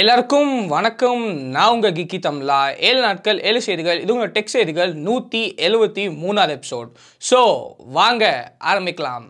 எல்லாருக்கும் வணக்கம் நான் உங்கள் கிக்கி தம்லா ஏழு நாட்கள் ஏழு செய்திகள் இது உங்கள் டெக் செய்திகள் நூற்றி எழுபத்தி மூணாவது எபிசோட் ஸோ வாங்க ஆரம்பிக்கலாம்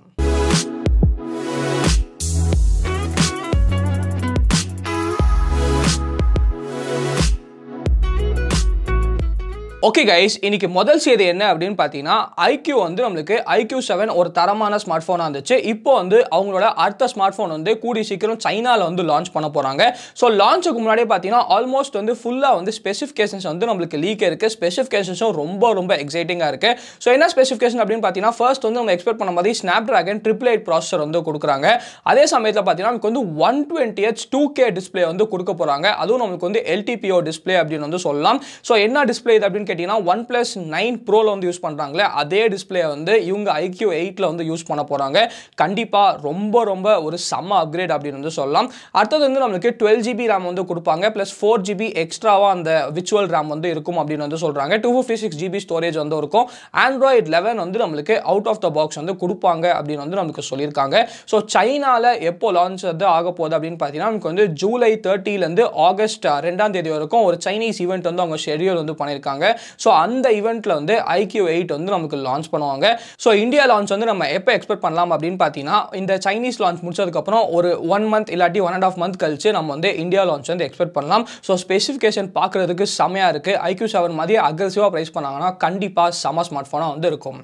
ஓகே கைஸ் இன்னைக்கு முதல் செய்தி என்ன அப்படின்னு பார்த்தீங்கன்னா ஐக்யூ வந்து நம்மளுக்கு ஐக்யூ செவன் ஒரு தரமான ஸ்மார்ட் ஃபோனாக இருந்துச்சு இப்போ வந்து அவங்களோட அடுத்த ஸ்மார்ட் ஃபோன் வந்து கூடி சீக்கிரம் சைனாவில் வந்து லான்ச் பண்ண போகிறாங்க ஸோ லான்ச்சுக்கு முன்னாடியே பார்த்தீங்கன்னா ஆல்மோஸ்ட் வந்து ஃபுல்லாக வந்து ஸ்பெசிஃபிகேஷன்ஸ் வந்து நம்மளுக்கு லீக் இருக்குது ஸ்பெசிஃபிகேஷன்ஸும் ரொம்ப ரொம்ப எக்ஸைட்டிங்காக இருக்குது ஸோ என்ன ஸ்பெசிஃபிகேஷன் அப்படின்னு பார்த்தீங்கன்னா ஃபர்ஸ்ட் வந்து நம்ம எக்ஸ்பெக்ட் பண்ண மாதிரி Snapdragon triple eight processor வந்து கொடுக்குறாங்க அதே சமயத்தில் பார்த்தீங்கன்னா நமக்கு வந்து one twenty H two K display வந்து கொடுக்க போகிறாங்க அதுவும் நம்மளுக்கு வந்து எல்டிபிஓ டிஸ்பிளே அப்படின்னு வந்து சொல்லலாம் ஸோ என்ன டிஸ்பிளே இது அப்படின்னு கேட்டிங்கன்னா ஒன் ப்ளஸ் நைன் ப்ரோவில் வந்து யூஸ் பண்ணுறாங்களே அதே டிஸ்பிளே வந்து இவங்க ஐக்யூ எயிட்டில் வந்து யூஸ் பண்ண போகிறாங்க கண்டிப்பாக ரொம்ப ரொம்ப ஒரு செம்ம அப்கிரேட் அப்படின்னு வந்து சொல்லலாம் அடுத்தது வந்து நம்மளுக்கு டுவெல் ஜிபி ரேம் வந்து கொடுப்பாங்க ப்ளஸ் ஃபோர் ஜிபி எக்ஸ்ட்ராவாக அந்த விச்சுவல் ரேம் வந்து இருக்கும் அப்படின்னு வந்து சொல்கிறாங்க two fifty six GB storage வந்து இருக்கும் ஆண்ட்ராய்ட் லெவன் வந்து நம்மளுக்கு அவுட் ஆஃப் த பாக்ஸ் வந்து கொடுப்பாங்க அப்படின்னு வந்து நமக்கு சொல்லியிருக்காங்க ஸோ சைனாவில் எப்போ லான்ச் வந்து ஆக போகுது அப்படின்னு பார்த்தீங்கன்னா நமக்கு வந்து ஜூலை தேர்ட்டிலேருந்து ஆகஸ்ட் ரெண்டாம் தேதி வரைக்கும் ஒரு சைனீஸ் ஈவெண்ட் வந்து அவங்க ஷெடியூல் வந்து பண்ணியிருக்காங்க ஸோ அந்த ஈவெண்ட்டில் வந்து ஐக்யூ எயிட் வந்து நமக்கு லான்ச் பண்ணுவாங்க ஸோ இந்தியா லான்ச் வந்து நம்ம எப்போ எக்ஸ்பெக்ட் பண்ணலாம் அப்படின்னு பார்த்தீங்கன்னா இந்த சைனீஸ் லான்ச் முடிச்சதுக்கப்புறம் ஒரு ஒன் மந்த் இல்லாட்டி ஒன் அண்ட் ஆஃப் மந்த் கழிச்சு நம்ம வந்து இந்தியா லான்ச் வந்து எக்ஸ்பெக்ட் பண்ணலாம் ஸோ ஸ்பெசிஃபிகேஷன் பார்க்குறதுக்கு செமையாக இருக்குது ஐக்யூ செவன் மாதிரி அக்ரெசிவாக ப்ரைஸ் பண்ணாங்கன்னா கண்டிப்பாக செம ஸ்மார்ட் ஃபோனாக வந்து இருக்கும்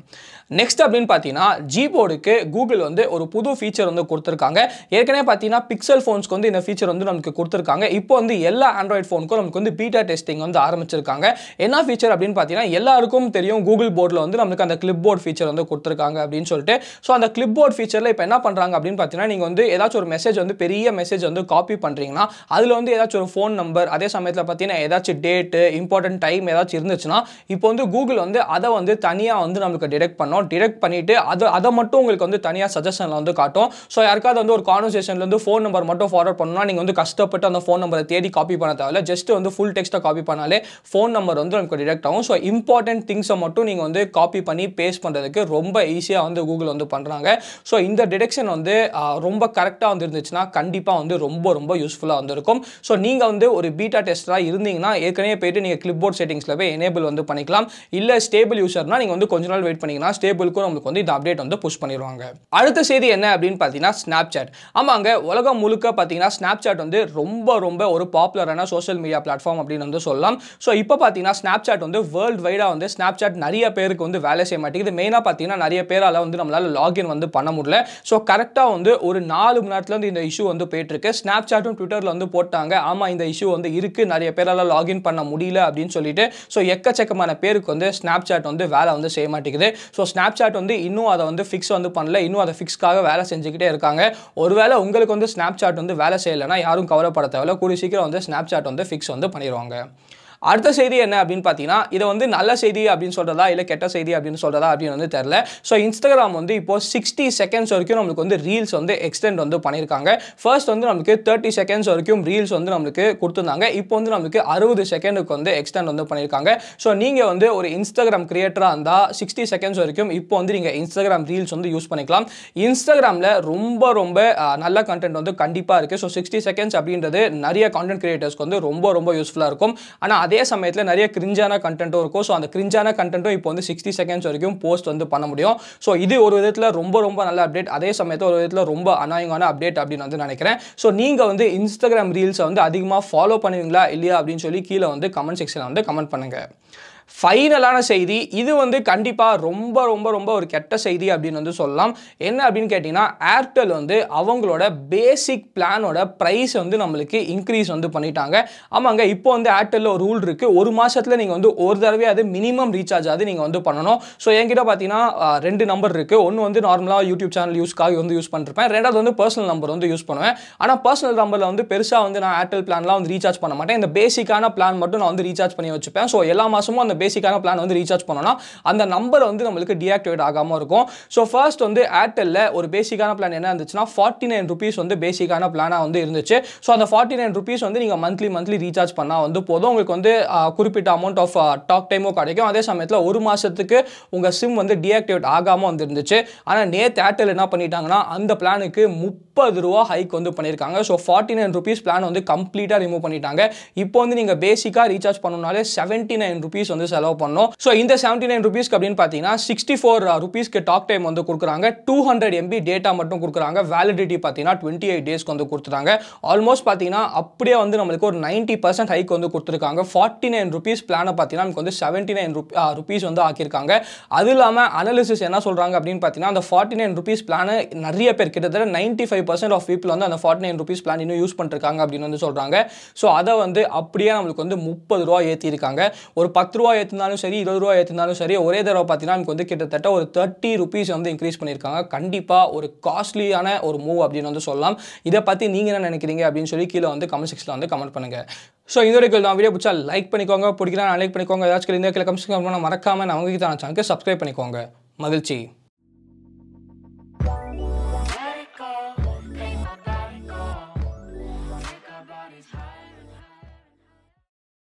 நெக்ஸ்ட் அப்படின்னு பார்த்தீங்கன்னா ஜிபோர்டுக்கு கூகுள் வந்து ஒரு புது ஃபீச்சர் வந்து கொடுத்துருக்காங்க ஏற்கனவே பார்த்தீங்கன்னா பிக்சல் ஃபோன்ஸ்க்கு வந்து இந்த ஃபீச்சர் வந்து நமக்கு கொடுத்துருக்காங்க இப்போ வந்து எல்லா ஆண்ட்ராய்ட் ஃபோனுக்கும் நமக்கு வந்து பீட்டா டெஸ்டிங் வந்து ஆரம்பிச்சிருக்காங்க என்ன ஃபீச்சர் அப்படின்னு பார்த்தீங்கன்னா எல்லாருக்கும் தெரியும் கூகுள் போர்டில் வந்து நம்மளுக்கு அந்த கிளிப் போர்ட் ஃபீச்சர் வந்து கொடுத்துருக்காங்க அப்படின்னு சொல்லிட்டு ஸோ அந்த கிளிப் போர்ட் ஃபீச்சரில் இப்போ என்ன பண்ணுறாங்க அப்படின்னு பார்த்தீங்கன்னா நீங்கள் வந்து ஏதாச்சும் ஒரு மெசேஜ் வந்து பெரிய மெசேஜ் வந்து காப்பி பண்ணுறீங்கன்னா அதில் வந்து ஏதாச்சும் ஒரு ஃபோன் நம்பர் அதே சமயத்தில் பார்த்தீங்கன்னா ஏதாச்சும் டேட்டு இம்பார்ட்டன்ட் டைம் ஏதாச்சும் இருந்துச்சுன்னா இப்போ வந்து கூகுள் வந்து அதை வந்து தனியாக வந்து நம்மளுக்கு டிடெக்ட் பண்ணோம் டிடெக்ட் பண்ணிவிட்டு அதை அதை மட்டும் உங்களுக்கு வந்து தனியாக சஜஷனில் வந்து காட்டும் ஸோ யாருக்காவது வந்து ஒரு வந்து ஃபோன் நம்பர் மட்டும் ஃபார்வர்ட் பண்ணணும்னா நீங்கள் வந்து கஷ்டப்பட்டு அந்த ஃபோன் நம்பரை தேடி காப்பி பண்ண தேவையில்ல ஜஸ்ட் வந்து ஃபுல் டெக்ஸ்ட்டை காப்பி பண்ணாலே ஃபோன் நம்பர் வந்து நமக்கு டிடெக்ட் கரெக்ட் ஆகும் ஸோ இம்பார்ட்டன்ட் திங்ஸை மட்டும் நீங்கள் வந்து காப்பி பண்ணி பேஸ்ட் பண்ணுறதுக்கு ரொம்ப ஈஸியாக வந்து கூகுள் வந்து பண்ணுறாங்க ஸோ இந்த டிடெக்ஷன் வந்து ரொம்ப கரெக்டாக வந்து இருந்துச்சுன்னா கண்டிப்பாக வந்து ரொம்ப ரொம்ப யூஸ்ஃபுல்லாக வந்துருக்கும் ஸோ நீங்கள் வந்து ஒரு பீட்டா டெஸ்டராக இருந்தீங்கன்னா ஏற்கனவே போயிட்டு நீங்கள் கிளிப் போர்ட் செட்டிங்ஸில் போய் எனேபிள் வந்து பண்ணிக்கலாம் இல்லை ஸ்டேபிள் யூசர்னா நீங்கள் வந்து கொஞ்ச நாள் வெயிட் பண்ணிங்கன்னா ஸ்டேபிளுக்கும் நம்மளுக்கு வந்து இந்த அப்டேட் வந்து புஷ் பண்ணிடுவாங்க அடுத்த செய்தி என்ன அப்படின்னு பார்த்தீங்கன்னா ஸ்னாப் சாட் ஆமாங்க உலகம் முழுக்க பார்த்தீங்கன்னா ஸ்னாப் சாட் வந்து ரொம்ப ரொம்ப ஒரு பாப்புலரான சோஷியல் மீடியா பிளாட்ஃபார்ம் அப்படின்னு வந்து சொல்லலாம் ஸோ இப்போ பார்த்தீங்கன்னா ஸ்னாப் சாட் வந்து வந்து வேர்ல்டு வைடாக வந்து ஸ்னாப் சாட் நிறைய பேருக்கு வந்து வேலை செய்ய மாட்டேங்குது மெயினாக பார்த்தீங்கன்னா நிறைய பேரால் வந்து நம்மளால் லாகின் வந்து பண்ண முடியல ஸோ கரெக்டாக வந்து ஒரு நாலு மணி நேரத்தில் வந்து இந்த இஷ்யூ வந்து போயிட்டுருக்கு ஸ்னாப் சாட்டும் ட்விட்டரில் வந்து போட்டாங்க ஆமாம் இந்த இஷ்யூ வந்து இருக்குது நிறைய பேரால் லாகின் பண்ண முடியல அப்படின்னு சொல்லிட்டு ஸோ எக்கச்சக்கமான பேருக்கு வந்து ஸ்னாப் சாட் வந்து வேலை வந்து செய்ய மாட்டேங்குது ஸோ ஸ்னாப் சாட் வந்து இன்னும் அதை வந்து ஃபிக்ஸ் வந்து பண்ணல இன்னும் அதை ஃபிக்ஸ்க்காக வேலை செஞ்சுக்கிட்டே இருக்காங்க ஒருவேளை உங்களுக்கு வந்து ஸ்னாப் சாட் வந்து வேலை செய்யலைன்னா யாரும் கவலைப்பட தேவையில்ல கூடிய சீக்கிரம் வந்து ஸ்னாப் சாட் வந்து ஃபிக்ஸ் வந்து பண்ணிடுவாங்க அடுத்த செய்தி என்ன அப்படின்னு பார்த்தீங்கன்னா இதை வந்து நல்ல செய்தி அப்படின்னு சொல்கிறதா இல்லை கெட்ட செய்தி அப்படின்னு சொல்கிறதா அப்படின்னு வந்து தெரில ஸோ இன்ஸ்டாகிராம் வந்து இப்போ சிக்ஸ்டி செகண்ட்ஸ் வரைக்கும் நம்மளுக்கு வந்து ரீல்ஸ் வந்து எக்ஸ்டெண்ட் வந்து பண்ணியிருக்காங்க ஃபர்ஸ்ட் வந்து நமக்கு தேர்ட்டி செகண்ட்ஸ் வரைக்கும் ரீல்ஸ் வந்து நம்மளுக்கு கொடுத்துருந்தாங்க இப்போ வந்து நம்மளுக்கு அறுபது செகண்டுக்கு வந்து எக்ஸ்டெண்ட் வந்து பண்ணியிருக்காங்க ஸோ நீங்கள் வந்து ஒரு இன்ஸ்டாகிராம் கிரியேட்டராக இருந்தால் சிக்ஸ்டி செகண்ட்ஸ் வரைக்கும் இப்போ வந்து நீங்கள் இன்ஸ்டாகிராம் ரீல்ஸ் வந்து யூஸ் பண்ணிக்கலாம் இன்ஸ்டாகிராமில் ரொம்ப ரொம்ப நல்ல கண்டென்ட் வந்து கண்டிப்பாக இருக்குது ஸோ சிக்ஸ்டி செகண்ட்ஸ் அப்படின்றது நிறைய கான்டென்ட் கிரியேட்டர்ஸ்க்கு வந்து ரொம்ப ரொம்ப யூஸ்ஃபுல்லாக இருக்கும் ஆனால் அதே சமயத்தில் நிறைய கிரிஞ்சான கண்டென்ட்டும் இருக்கும் ஸோ அந்த கிரிஞ்சான கண்டென்ட்டும் இப்போ வந்து சிக்ஸ்டி செகண்ட்ஸ் வரைக்கும் போஸ்ட் வந்து பண்ண முடியும் ஸோ இது ஒரு விதத்தில் ரொம்ப ரொம்ப நல்ல அப்டேட் அதே சமயத்தில் ஒரு விதத்தில் ரொம்ப அநாயகமான அப்டேட் அப்படின்னு வந்து நினைக்கிறேன் ஸோ நீங்கள் வந்து இன்ஸ்டாகிராம் ரீல்ஸை வந்து அதிகமாக ஃபாலோ பண்ணுவீங்களா இல்லையா அப்படின்னு சொல்லி கீழே வந்து கமெண்ட் செக்ஷனில் வந்து கமெண்ட் பண்ணுங்கள் ஃபைனலான செய்தி இது வந்து கண்டிப்பாக ரொம்ப ரொம்ப ரொம்ப ஒரு கெட்ட செய்தி அப்படின்னு வந்து சொல்லலாம் என்ன அப்படின்னு கேட்டிங்கன்னா ஏர்டெல் வந்து அவங்களோட பேசிக் பிளானோட ப்ரைஸ் வந்து நம்மளுக்கு இன்க்ரீஸ் வந்து பண்ணிட்டாங்க ஆமாங்க இப்போ வந்து ஏர்டெல்லில் ஒரு ரூல் இருக்குது ஒரு மாதத்தில் நீங்கள் வந்து ஒரு அது மினிமம் ரீசார்ஜ் ஆகுது நீங்கள் வந்து பண்ணணும் ஸோ என்கிட்ட பார்த்தீங்கன்னா ரெண்டு நம்பர் இருக்குது ஒன்று வந்து நார்மலாக யூடியூப் சேனல் யூஸ்க்காக வந்து யூஸ் பண்ணிருப்பேன் ரெண்டாவது வந்து பர்சனல் நம்பர் வந்து யூஸ் பண்ணுவேன் ஆனால் பர்சனல் நம்பரில் வந்து பெருசாக வந்து நான் ஏர்டெல் பிளான்லாம் வந்து ரீசார்ஜ் பண்ண மாட்டேன் இந்த பேசிக்கான பிளான் மட்டும் நான் வந்து ரீசார்ஜ் பண்ணி வச்சுப்பேன் ஸோ எல்லா மாதமும் அந்த அந்த பேசிக்கான பிளான் வந்து ரீசார்ஜ் பண்ணோம்னா அந்த நம்பர் வந்து நம்மளுக்கு டிஆக்டிவேட் ஆகாமல் இருக்கும் ஸோ ஃபர்ஸ்ட் வந்து ஏர்டெல்லில் ஒரு பேசிக்கான பிளான் என்ன இருந்துச்சுன்னா ஃபார்ட்டி நைன் ருபீஸ் வந்து பேசிக்கான பிளானாக வந்து இருந்துச்சு ஸோ அந்த ஃபார்ட்டி நைன் ருபீஸ் வந்து நீங்கள் மந்த்லி மந்த்லி ரீசார்ஜ் பண்ணால் வந்து போதும் உங்களுக்கு வந்து குறிப்பிட்ட அமௌண்ட் ஆஃப் டாக் டைமும் கிடைக்கும் அதே சமயத்தில் ஒரு மாதத்துக்கு உங்கள் சிம் வந்து டிஆக்டிவேட் ஆகாமல் வந்துருந்துச்சு ஆனால் நேற்று ஏர்டெல் என்ன பண்ணிட்டாங்கன்னா அந்த பிளானுக்கு முப்பது ரூபா ஹைக் வந்து பண்ணியிருக்காங்க so forty nine rupees plan வந்து கம்ப்ளீட்டாக ரிமூவ் பண்ணிட்டாங்க இப்போ வந்து நீங்கள் பேசிக்காக ரீசார்ஜ் பண்ணணுனாலே செவன்ட்டி நைன் ருபீஸ் வந்து வந்து செலவு பண்ணோம் ஸோ இந்த செவன்டி நைன் ருபீஸ்க்கு அப்படின்னு பார்த்தீங்கன்னா சிக்ஸ்டி ஃபோர் uh, ருபீஸ்க்கு டாக் டைம் வந்து கொடுக்குறாங்க டூ ஹண்ட்ரட் எம்பி டேட்டா மட்டும் கொடுக்குறாங்க வேலிடிட்டி பார்த்தீங்கன்னா டுவெண்ட்டி எயிட் டேஸ்க்கு வந்து கொடுத்துறாங்க ஆல்மோஸ்ட் பார்த்தீங்கன்னா அப்படியே வந்து நம்மளுக்கு ஒரு நைன்ட்டி பர்சன்ட் ஹைக் வந்து கொடுத்துருக்காங்க ஃபார்ட்டி நைன் ருபீஸ் பிளானை பார்த்தீங்கன்னா நமக்கு வந்து செவன்டி நைன் ருபீஸ் வந்து ஆக்கியிருக்காங்க அது இல்லாமல் அனாலிசிஸ் என்ன சொல்கிறாங்க அப்படின்னு பார்த்தீங்கன்னா அந்த ஃபார்ட்டி நைன் ருபீஸ் பிளானை நிறைய பேர் கிட்டத்தட்ட ninety five percent of people வந்து அந்த ஃபார்ட்டி நைன் ருபீஸ் பிளான் இன்னும் யூஸ் பண்ணிருக்காங்க அப்படின்னு வந்து சொல்கிறாங்க ஸோ அதை வந்து அப்படியே நம்மளுக்கு வந்து முப்பது ரூபா ஏற்றிருக்காங்க ஒரு பத்து ரூபா ரூபா ஏற்றினாலும் சரி இருபது ரூபா ஏற்றினாலும் சரி ஒரே தடவை பார்த்தீங்கன்னா நமக்கு வந்து கிட்டத்தட்ட ஒரு தேர்ட்டி ருபீஸ் வந்து இன்க்ரீஸ் பண்ணியிருக்காங்க கண்டிப்பாக ஒரு காஸ்ட்லியான ஒரு மூவ் அப்படின்னு வந்து சொல்லலாம் இதை பற்றி நீங்கள் என்ன நினைக்கிறீங்க அப்படின்னு சொல்லி கீழே வந்து கமெண்ட் செக்ஷனில் வந்து கமெண்ட் பண்ணுங்கள் ஸோ இந்த வரைக்கும் நான் வீடியோ பிடிச்சா லைக் பண்ணிக்கோங்க பிடிக்கலாம் லைக் பண்ணிக்கோங்க ஏதாச்சும் இந்த கமெண்ட் மறக்காமல் நான் உங்ககிட்ட நான் சேனலுக்கு சப்ஸ்கிரைப் பண்ணிக்கோங்க மகிழ்ச்சி